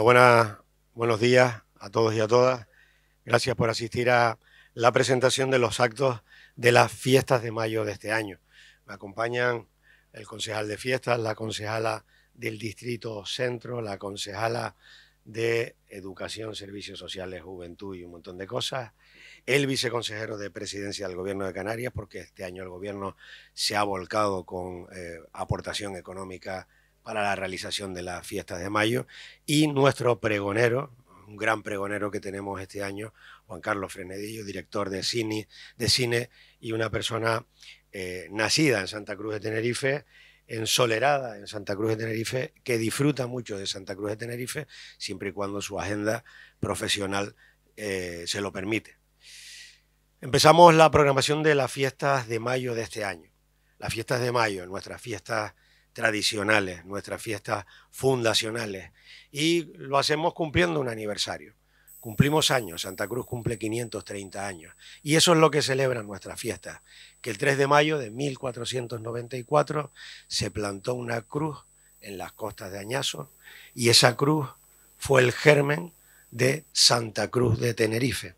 Bueno, buenos días a todos y a todas. Gracias por asistir a la presentación de los actos de las fiestas de mayo de este año. Me acompañan el concejal de fiestas, la concejala del Distrito Centro, la concejala de Educación, Servicios Sociales, Juventud y un montón de cosas, el viceconsejero de Presidencia del Gobierno de Canarias, porque este año el Gobierno se ha volcado con eh, aportación económica para la realización de las fiestas de mayo y nuestro pregonero, un gran pregonero que tenemos este año, Juan Carlos Frenedillo, director de cine, de cine y una persona eh, nacida en Santa Cruz de Tenerife, ensolerada en Santa Cruz de Tenerife, que disfruta mucho de Santa Cruz de Tenerife, siempre y cuando su agenda profesional eh, se lo permite. Empezamos la programación de las fiestas de mayo de este año. Las fiestas de mayo, nuestras fiestas tradicionales, nuestras fiestas fundacionales. Y lo hacemos cumpliendo un aniversario. Cumplimos años, Santa Cruz cumple 530 años. Y eso es lo que celebran nuestras fiestas, que el 3 de mayo de 1494 se plantó una cruz en las costas de Añazo y esa cruz fue el germen de Santa Cruz de Tenerife.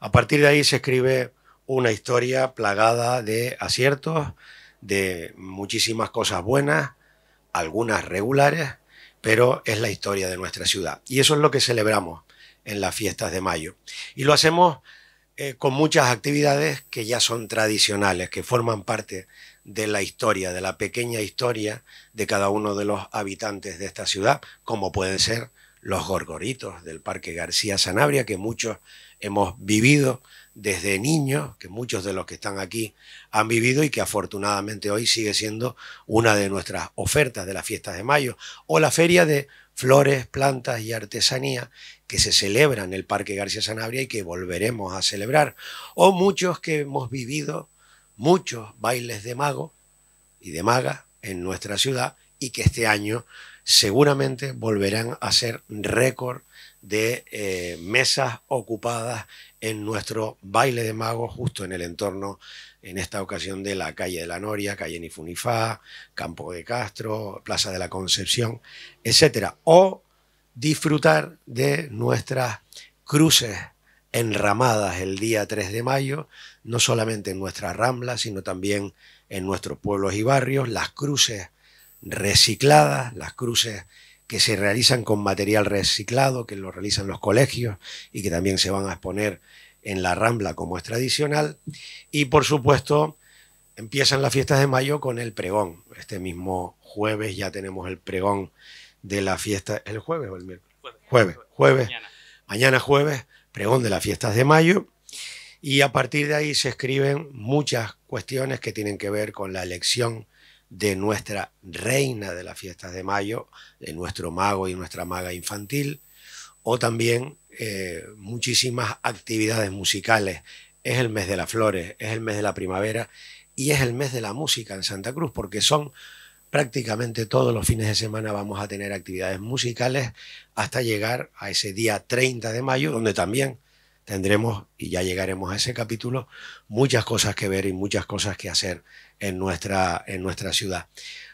A partir de ahí se escribe una historia plagada de aciertos, de muchísimas cosas buenas, algunas regulares, pero es la historia de nuestra ciudad. Y eso es lo que celebramos en las fiestas de mayo. Y lo hacemos eh, con muchas actividades que ya son tradicionales, que forman parte de la historia, de la pequeña historia de cada uno de los habitantes de esta ciudad, como pueden ser los gorgoritos del Parque García Sanabria, que muchos hemos vivido desde niños, que muchos de los que están aquí han vivido y que afortunadamente hoy sigue siendo una de nuestras ofertas de las fiestas de mayo, o la feria de flores, plantas y artesanía que se celebra en el Parque García Sanabria y que volveremos a celebrar, o muchos que hemos vivido muchos bailes de mago y de maga en nuestra ciudad y que este año seguramente volverán a ser récord de eh, mesas ocupadas en nuestro baile de magos, justo en el entorno, en esta ocasión, de la calle de la Noria, calle Nifunifá, Campo de Castro, Plaza de la Concepción, etcétera. O disfrutar de nuestras cruces enramadas el día 3 de mayo, no solamente en nuestras ramblas, sino también en nuestros pueblos y barrios, las cruces recicladas, las cruces que se realizan con material reciclado, que lo realizan los colegios y que también se van a exponer en la Rambla como es tradicional. Y por supuesto, empiezan las fiestas de mayo con el pregón. Este mismo jueves ya tenemos el pregón de la fiesta, ¿el jueves o el miércoles? Jueves, jueves. Mañana. mañana jueves, pregón de las fiestas de mayo. Y a partir de ahí se escriben muchas cuestiones que tienen que ver con la elección de nuestra reina de las fiestas de mayo, de nuestro mago y nuestra maga infantil, o también eh, muchísimas actividades musicales. Es el mes de las flores, es el mes de la primavera y es el mes de la música en Santa Cruz, porque son prácticamente todos los fines de semana vamos a tener actividades musicales hasta llegar a ese día 30 de mayo, donde también tendremos, y ya llegaremos a ese capítulo, muchas cosas que ver y muchas cosas que hacer en nuestra, en nuestra ciudad.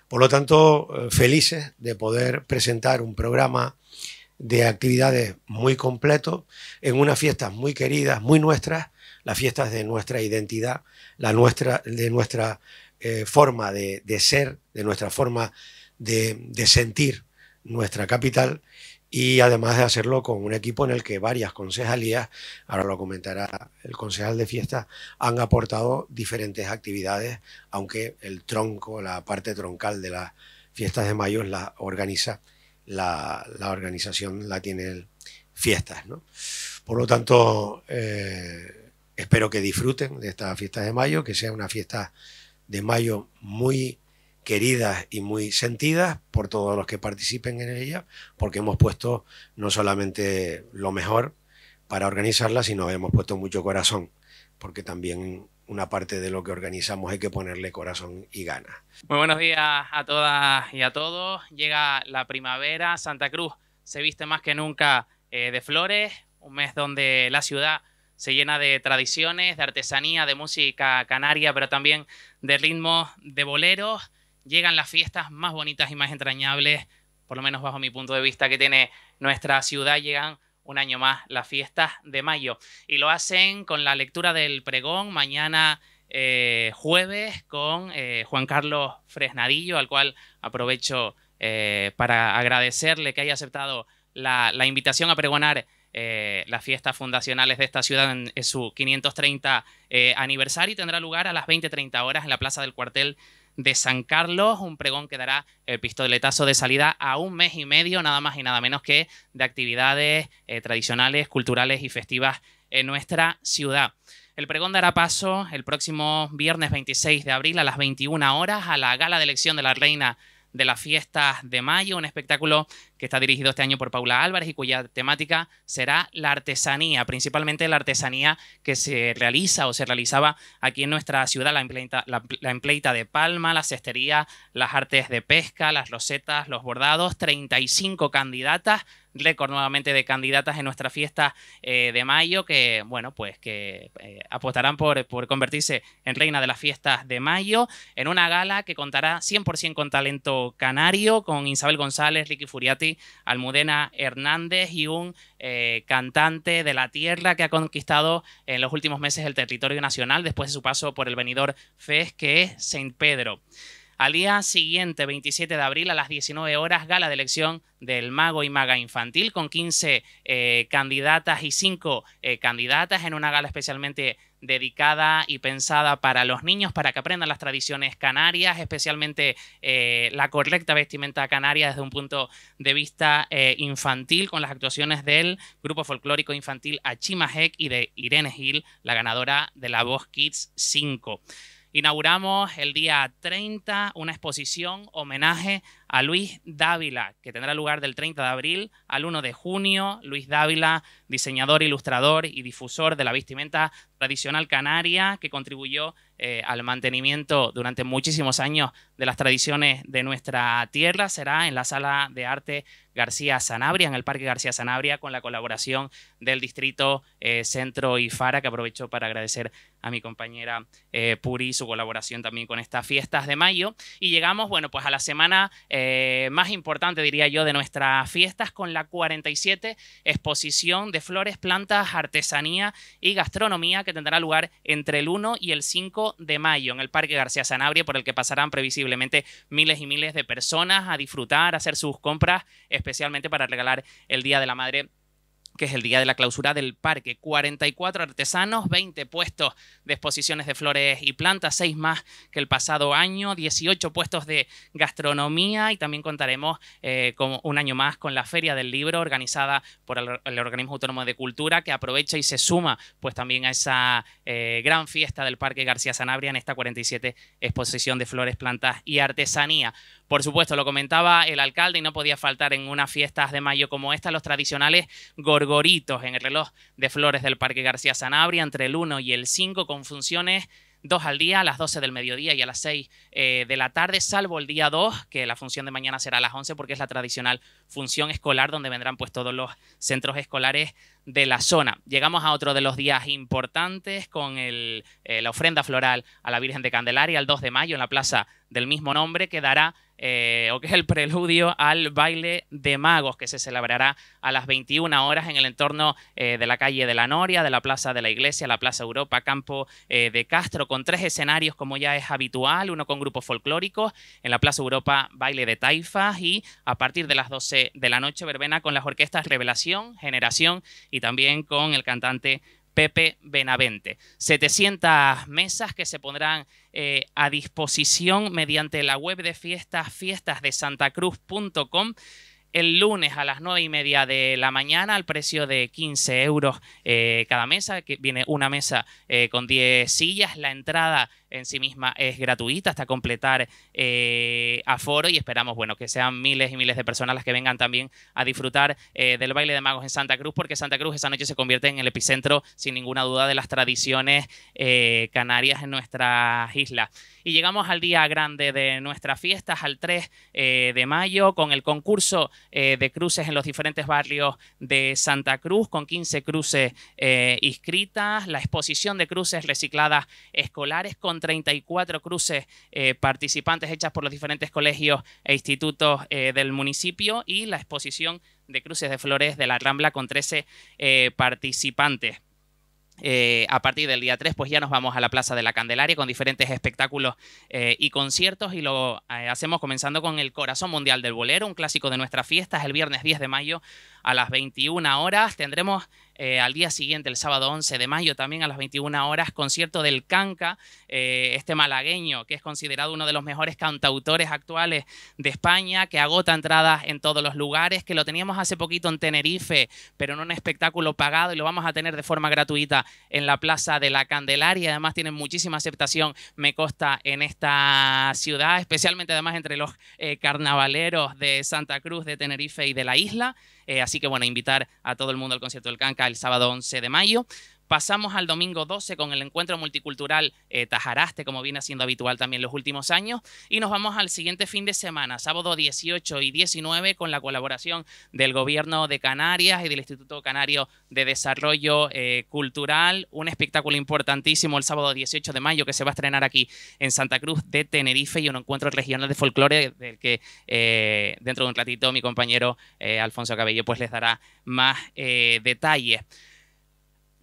Por lo tanto, eh, felices de poder presentar un programa de actividades muy completo en unas fiestas muy queridas, muy nuestras, las fiestas de nuestra identidad, la nuestra, de nuestra eh, forma de, de, ser, de nuestra forma de, de sentir nuestra capital y además de hacerlo con un equipo en el que varias concejalías, ahora lo comentará el concejal de fiesta, han aportado diferentes actividades, aunque el tronco, la parte troncal de las fiestas de mayo la organiza, la, organización la tiene el fiestas. ¿no? Por lo tanto, eh, espero que disfruten de estas fiestas de mayo, que sea una fiesta de mayo muy queridas y muy sentidas por todos los que participen en ella, porque hemos puesto no solamente lo mejor para organizarla, sino hemos puesto mucho corazón, porque también una parte de lo que organizamos hay que ponerle corazón y ganas. Muy buenos días a todas y a todos. Llega la primavera, Santa Cruz se viste más que nunca eh, de flores, un mes donde la ciudad se llena de tradiciones, de artesanía, de música canaria, pero también de ritmos de boleros llegan las fiestas más bonitas y más entrañables, por lo menos bajo mi punto de vista que tiene nuestra ciudad, llegan un año más las fiestas de mayo. Y lo hacen con la lectura del pregón mañana eh, jueves con eh, Juan Carlos Fresnadillo, al cual aprovecho eh, para agradecerle que haya aceptado la, invitación a pregonar las fiestas fundacionales de esta ciudad en, su 530 aniversario y tendrá lugar a las 20 horas en la Plaza del Cuartel de San Carlos, un pregón que dará el pistoletazo de salida a un mes y medio, nada más y nada menos que de actividades eh, tradicionales, culturales y festivas en nuestra ciudad. El pregón dará paso el próximo viernes 26 de abril a las 21 horas a la gala de elección de la reina de las fiestas de mayo, un espectáculo que está dirigido este año por Paula Álvarez y cuya temática será la artesanía, principalmente la artesanía que se realiza o se realizaba aquí en nuestra ciudad, la empleita, la, empleita de palma, la cestería, las artes de pesca, las rosetas, los bordados, 35 candidatas récord nuevamente de candidatas en nuestra fiesta eh, de mayo, que, bueno, pues que eh, apostarán por, por convertirse en reina de las fiestas de mayo, en una gala que contará 100% con talento canario, con Isabel González, Ricky Furiati, Almudena Hernández y un eh, cantante de la tierra que ha conquistado en los últimos meses el territorio nacional después de su paso por el venidor FES, que es Saint Pedro. Al día siguiente, 27 de abril, a las 19 horas, gala de elección del mago y maga infantil, con 15 eh, candidatas y 5 eh, candidatas en una gala especialmente dedicada y pensada para los niños, para que aprendan las tradiciones canarias, especialmente eh, la correcta vestimenta canaria desde un punto de vista infantil, con las actuaciones del grupo folclórico infantil Achima y de Irene Gil, la ganadora de la Voz Kids 5. Inauguramos el día 30 una exposición homenaje a Luis Dávila, que tendrá lugar del 30 de abril al 1 de junio. Luis Dávila, diseñador, ilustrador y difusor de la vestimenta tradicional canaria, que contribuyó eh, al mantenimiento durante muchísimos años de las tradiciones de nuestra tierra, será en la sala de arte García Sanabria, en el Parque García Sanabria, con la colaboración del Distrito eh, Centro y Fara, que aprovecho para agradecer a mi compañera eh, Puri su colaboración también con estas fiestas de mayo. Y llegamos, bueno, pues a la semana eh, más importante, diría yo, de nuestras fiestas, con la 47 exposición de flores, plantas, artesanía y gastronomía que tendrá lugar entre el 1 y el 5 de mayo en el Parque García Sanabria, por el que pasarán previsiblemente miles y miles de personas a disfrutar, a hacer sus compras especialmente para regalar el Día de la Madre que es el día de la clausura del parque. 44 artesanos, 20 puestos de exposiciones de flores y plantas, 6 más que el pasado año, 18 puestos de gastronomía y también contaremos eh, un año más con la Feria del Libro organizada por el, Organismo Autónomo de Cultura que aprovecha y se suma pues también a esa eh, gran fiesta del Parque García Sanabria en esta 47 exposición de flores, plantas y artesanía. Por supuesto, lo comentaba el alcalde y no podía faltar en unas fiestas de mayo como esta los tradicionales gorgoritos en el reloj de flores del Parque García Sanabria entre el 1 y el 5 con funciones dos al día, a las 12 del mediodía y a las 6 eh, de la tarde, salvo el día 2, que la función de mañana será a las 11 porque es la tradicional función escolar donde vendrán pues todos los centros escolares de la zona. Llegamos a otro de los días importantes con eh, la ofrenda floral a la Virgen de Candelaria el 2 de mayo en la plaza del mismo nombre que dará eh, o que es el preludio al baile de magos que se celebrará a las 21 horas en el entorno eh, de la calle de la Noria, de la Plaza de la Iglesia, la Plaza Europa, Campo de Castro, con tres escenarios como ya es habitual, uno con grupos folclóricos, en la Plaza Europa baile de taifas y a partir de las 12 de la noche verbena con las orquestas Revelación, Generación y también con el cantante Pepe Benavente. 700 mesas que se pondrán eh, a disposición mediante la web de fiestas fiestasdesantacruz.com el lunes a las 9 y media de la mañana al precio de 15 euros eh, cada mesa, que viene una mesa eh, con 10 sillas, la entrada en sí misma es gratuita hasta completar eh, aforo y esperamos bueno, que sean miles y miles de personas las que vengan también a disfrutar eh, del baile de magos en Santa Cruz, porque Santa Cruz esa noche se convierte en el epicentro, sin ninguna duda, de las tradiciones eh, canarias en nuestras islas. Y llegamos al día grande de nuestras fiestas, al 3 de mayo, con el concurso de cruces en los diferentes barrios de Santa Cruz, con 15 cruces inscritas, la exposición de cruces recicladas escolares con 34 cruces eh, participantes hechas por los diferentes colegios e institutos eh, del municipio y la exposición de cruces de flores de la Rambla con 13 eh, participantes. a partir del día 3, pues ya nos vamos a la Plaza de la Candelaria con diferentes espectáculos y conciertos y lo hacemos comenzando con el Corazón Mundial del Bolero, un clásico de nuestras fiestas, el viernes 10 de mayo a las 21 horas. Tendremos eh, al día siguiente, el sábado 11 de mayo, también a las 21 horas, concierto del Canca, eh, este malagueño que es considerado uno de los mejores cantautores actuales de España, que agota entradas en todos los lugares, que lo teníamos hace poquito en Tenerife, pero en un espectáculo pagado y lo vamos a tener de forma gratuita en la Plaza de la Candelaria. Además, tiene muchísima aceptación, me consta, en esta ciudad, especialmente además entre los eh, carnavaleros de Santa Cruz, de Tenerife y de la isla. Así que bueno, invitar a todo el mundo al concierto del Canca el sábado 11 de mayo. Pasamos al domingo 12 con el encuentro multicultural eh, Tajaraste, como viene siendo habitual también los últimos años, y nos vamos al siguiente fin de semana, sábado 18 y 19, con la colaboración del Gobierno de Canarias y del Instituto Canario de Desarrollo eh, Cultural, un espectáculo importantísimo el sábado 18 de mayo que se va a estrenar aquí en Santa Cruz de Tenerife y un encuentro regional de folclore del que eh, dentro de un ratito mi compañero Alfonso Cabello pues les dará más detalles.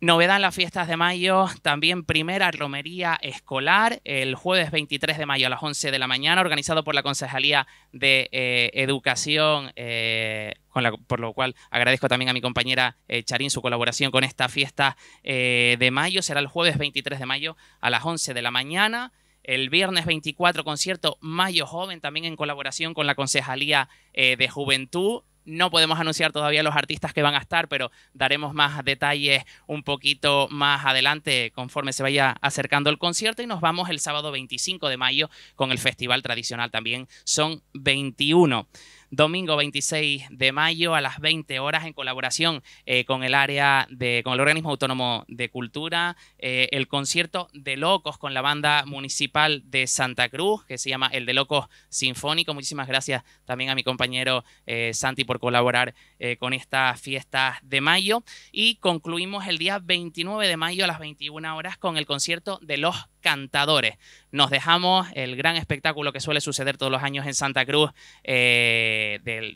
Novedad en las fiestas de mayo, también primera romería escolar el jueves 23 de mayo a las 11 de la mañana, organizado por la Concejalía de eh, Educación, eh, con por lo cual agradezco también a mi compañera eh, Charín su colaboración con esta fiesta de mayo. Será el jueves 23 de mayo a las 11 de la mañana. El viernes 24, concierto Mayo Joven, también en colaboración con la Concejalía de Juventud. No podemos anunciar todavía los artistas que van a estar, pero daremos más detalles un poquito más adelante conforme se vaya acercando el concierto y nos vamos el sábado 25 de mayo con el festival tradicional también. Son 21 domingo 26 de mayo a las 20 horas en colaboración eh, con el área de, con el organismo autónomo de cultura, eh, el concierto de locos con la banda municipal de Santa Cruz, que se llama El de Locos Sinfónico. Muchísimas gracias también a mi compañero eh, Santi por colaborar con esta fiesta de mayo. Y concluimos el día 29 de mayo a las 21 horas con el concierto de los cantadores. Nos dejamos el gran espectáculo que suele suceder todos los años en Santa Cruz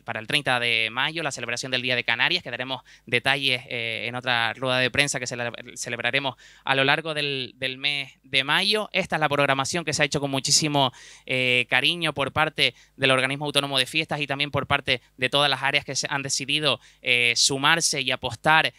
para el 30 de mayo, la celebración del Día de Canarias, que daremos detalles eh, en otra rueda de prensa que celebraremos a lo largo del, mes de mayo. Esta es la programación que se ha hecho con muchísimo eh, cariño por parte del organismo autónomo de fiestas y también por parte de todas las áreas que se han decidido eh, sumarse y apostar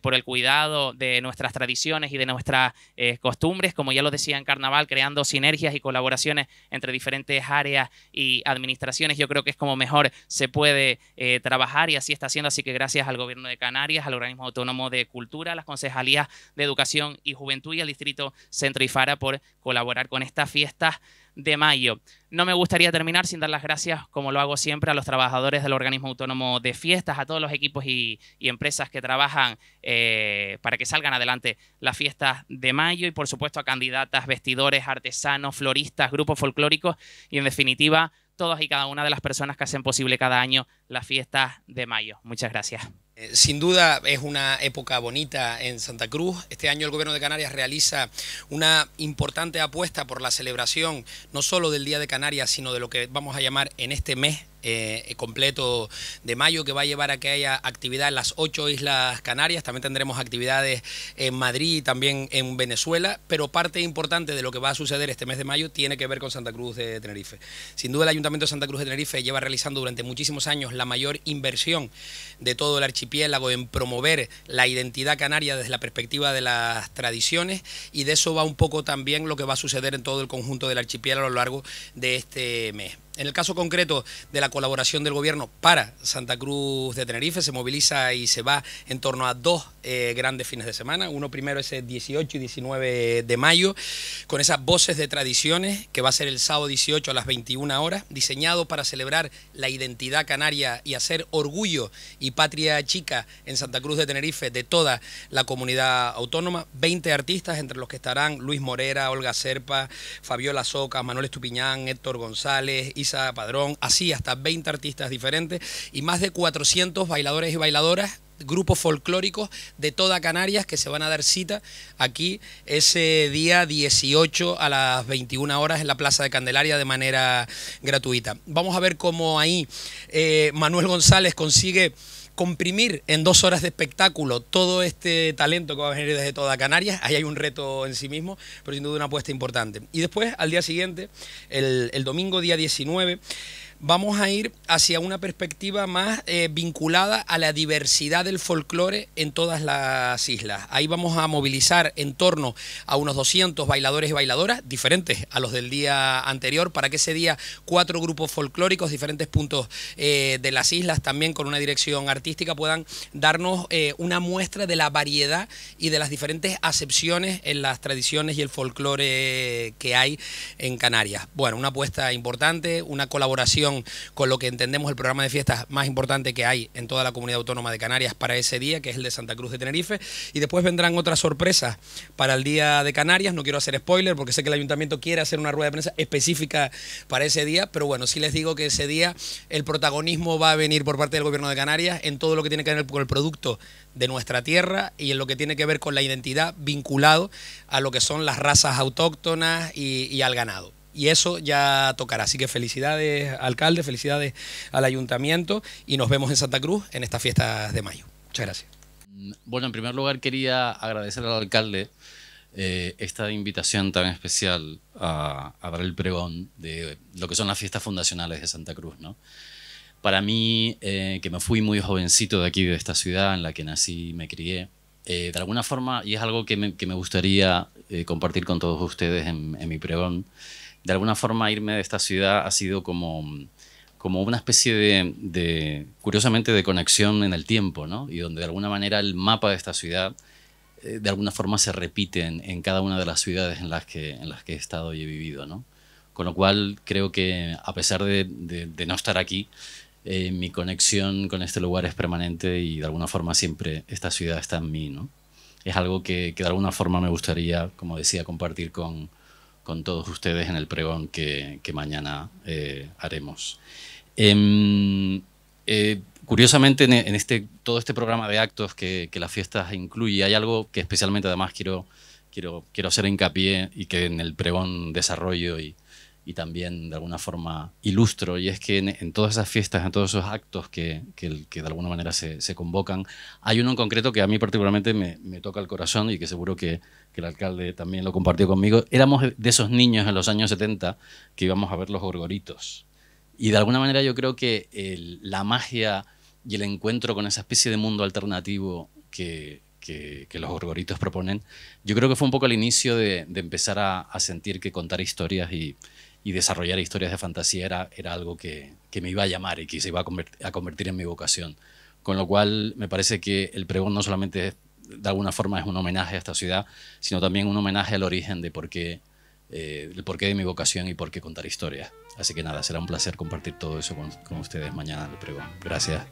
por el cuidado de nuestras tradiciones y de nuestras costumbres, como ya lo decía en Carnaval, creando sinergias y colaboraciones entre diferentes áreas y administraciones, yo creo que es como mejor se puede eh, trabajar y así está haciendo. Así que gracias al Gobierno de Canarias, al Organismo Autónomo de Cultura, a las Concejalías de Educación y Juventud y al Distrito Centro y Fara por colaborar con estas fiestas de mayo. No me gustaría terminar sin dar las gracias, como lo hago siempre, a los trabajadores del organismo autónomo de fiestas, a todos los equipos y, empresas que trabajan eh, para que salgan adelante las fiestas de mayo y, por supuesto, a candidatas, vestidores, artesanos, floristas, grupos folclóricos y, en definitiva, todas y cada una de las personas que hacen posible cada año la fiesta de mayo. Muchas gracias. Eh, sin duda es una época bonita en Santa Cruz. Este año el Gobierno de Canarias realiza una importante apuesta por la celebración no solo del Día de Canarias, sino de lo que vamos a llamar en este mes eh, completo de mayo que va a llevar a que haya actividad en las ocho Islas Canarias. También tendremos actividades en Madrid y también en Venezuela, pero parte importante de lo que va a suceder este mes de mayo tiene que ver con Santa Cruz de Tenerife. Sin duda el Ayuntamiento de Santa Cruz de Tenerife lleva realizando durante muchísimos años la mayor inversión de todo el archipiélago en promover la identidad canaria desde la perspectiva de las tradiciones y de eso va un poco también lo que va a suceder en todo el conjunto del archipiélago a lo largo de este mes. En el caso concreto de la colaboración del gobierno para Santa Cruz de Tenerife, se moviliza y se va en torno a dos eh, grandes fines de semana. Uno primero es el 18 y 19 de mayo, con esas voces de tradiciones, que va a ser el sábado 18 a las 21 horas, diseñado para celebrar la identidad canaria y hacer orgullo y patria chica en Santa Cruz de Tenerife de toda la comunidad autónoma. 20 artistas, entre los que estarán Luis Morera, Olga Serpa, Fabiola Soca, Manuel Estupiñán, Héctor González, Padrón, así hasta 20 artistas diferentes y más de 400 bailadores y bailadoras grupos folclóricos de toda Canarias que se van a dar cita aquí ese día 18 a las 21 horas en la Plaza de Candelaria de manera gratuita. Vamos a ver cómo ahí eh, Manuel González consigue comprimir en dos horas de espectáculo todo este talento que va a venir desde toda Canarias, ahí hay un reto en sí mismo, pero sin duda una apuesta importante. Y después, al día siguiente, el, domingo, día 19, vamos a ir hacia una perspectiva más eh, vinculada a la diversidad del folclore en todas las islas. Ahí vamos a movilizar en torno a unos 200 bailadores y bailadoras, diferentes a los del día anterior, para que ese día cuatro grupos folclóricos, diferentes puntos eh, de las islas, también con una dirección artística, puedan darnos eh, una muestra de la variedad y de las diferentes acepciones en las tradiciones y el folclore que hay en Canarias. Bueno, una apuesta importante, una colaboración con lo que entendemos el programa de fiestas más importante que hay en toda la comunidad autónoma de Canarias para ese día, que es el de Santa Cruz de Tenerife. Y después vendrán otras sorpresas para el día de Canarias. No quiero hacer spoiler porque sé que el ayuntamiento quiere hacer una rueda de prensa específica para ese día, pero bueno, sí les digo que ese día el protagonismo va a venir por parte del gobierno de Canarias en todo lo que tiene que ver con el producto de nuestra tierra y en lo que tiene que ver con la identidad vinculado a lo que son las razas autóctonas y al ganado y eso ya tocará. Así que felicidades, alcalde, felicidades al ayuntamiento y nos vemos en Santa Cruz en estas fiestas de mayo. Muchas gracias. Mm, bueno, en primer lugar quería agradecer al alcalde eh, esta invitación tan especial a, dar el pregón de lo que son las fiestas fundacionales de Santa Cruz. ¿no? Para mí, eh, que me fui muy jovencito de aquí, de esta ciudad en la que nací y me crié, eh, de alguna forma, y es algo que me, que me gustaría compartir con todos ustedes en, en mi pregón, de alguna forma irme de esta ciudad ha sido como, como una especie de, curiosamente, de conexión en el tiempo, ¿no? Y donde de alguna manera el mapa de esta ciudad eh, de alguna forma se repite en, cada una de las ciudades en las que, en las que he estado y he vivido, ¿no? Con lo cual creo que a pesar de, no estar aquí, eh, mi conexión con este lugar es permanente y de alguna forma siempre esta ciudad está en mí, ¿no? Es algo que de alguna forma me gustaría, como decía, compartir con, con todos ustedes en el pregón que, mañana eh, haremos. Em, eh, curiosamente, en, este, todo este programa de actos que, que, las fiestas incluye, hay algo que especialmente además quiero, quiero, quiero hacer hincapié y que en el pregón desarrollo y, y también de alguna forma ilustro, y es que en, todas esas fiestas, en todos esos actos que, que, de alguna manera se, convocan, hay uno en concreto que a mí particularmente me, toca el corazón y que seguro que, el alcalde también lo compartió conmigo. Éramos de esos niños en los años 70 que íbamos a ver los gorgoritos. Y de alguna manera yo creo que la magia y el encuentro con esa especie de mundo alternativo que, que, los gorgoritos proponen, yo creo que fue un poco el inicio de, empezar a, sentir que contar historias y, desarrollar historias de fantasía era, algo que, me iba a llamar y que se iba a, convertir, en mi vocación. Con lo cual, me parece que el pregón no solamente de alguna forma es un homenaje a esta ciudad, sino también un homenaje al origen de por qué, eh, porqué de mi vocación y por qué contar historias. Así que nada, será un placer compartir todo eso con, con ustedes mañana en el pregón. Gracias.